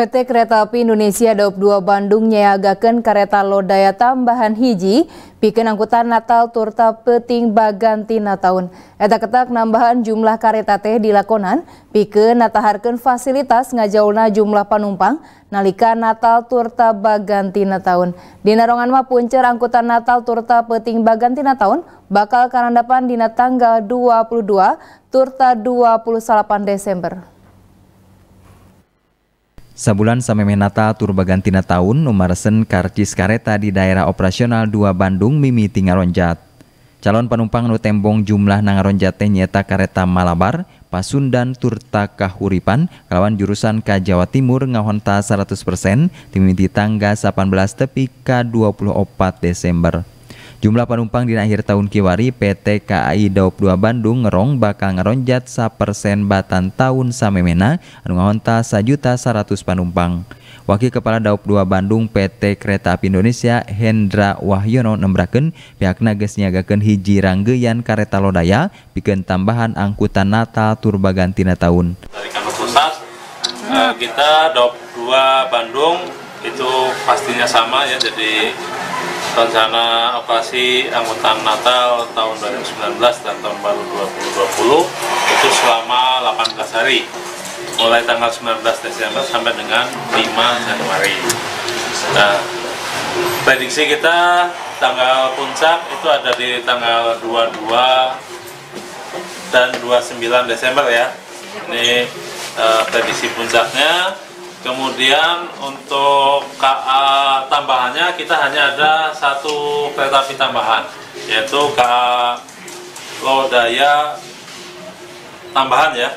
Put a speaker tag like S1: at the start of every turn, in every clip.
S1: PT Kereta Api Indonesia Daup 2 Bandung nyayagakan kereta lodaya tambahan hiji bikin angkutan Natal turta peting bagantina tahun. Eta ketak nambahan jumlah kereta teh dilakonan bikin nataharkan fasilitas ngajauna jumlah penumpang nalika Natal turta bagantina tahun. Di narongan mah puncer angkutan Natal turta peting bagantina tahun bakal karandapan dina tanggal 22 turta 28 Desember.
S2: Sabulan Natal, menata turbagantina tahun numaresen karcis kareta di daerah operasional 2 Bandung Mimi tingaronjat. Calon penumpang nu tembong jumlah nangaronjat teh nyeta kareta Malabar, Pasundan Turta Kahuripan kelawan jurusan ke Jawa Timur ngahonta 100% timiti tangga 18 tepi ka 24 Desember. Jumlah penumpang di akhir tahun Kiwari PT KAI Daop 2 Bandung ngerong bakal ngeronjat 1% batan tahun samemena anu ngahonta juta 100 penumpang. Wakil Kepala Daop 2 Bandung PT Kereta Api Indonesia Hendra Wahyono nembraken pihakna geus nyiagakeun hiji ranggeyan kareta lodaya pikeun tambahan angkutan Natal turbagantina tahun. Dari kantor pusat
S3: eh, kita Daop 2 Bandung itu pastinya sama ya jadi rencana operasi angkutan Natal tahun 2019 dan tahun baru 2020 itu selama 18 hari mulai tanggal 19 Desember sampai dengan 5 Januari nah, prediksi kita tanggal puncak itu ada di tanggal 22 dan 29 Desember ya ini uh, prediksi puncaknya Kemudian untuk KA tambahannya kita hanya ada satu kereta api tambahan yaitu KA Lodaya tambahan ya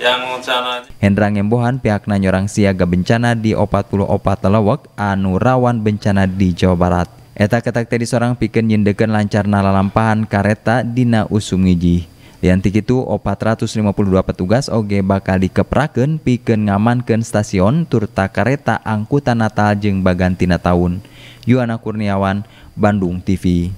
S3: yang rencananya.
S2: Hendra Ngembohan pihak nanyorang siaga bencana di 44 Lewek anu rawan bencana di Jawa Barat. Eta ketak tadi seorang piken yendeken lancar nalalampahan kareta dina usum Yanti itu 452 petugas oge bakal dikepraken piken ngamankan stasiun turta kereta angkutan Natal jeng baganti tahun Yuana Kurniawan Bandung TV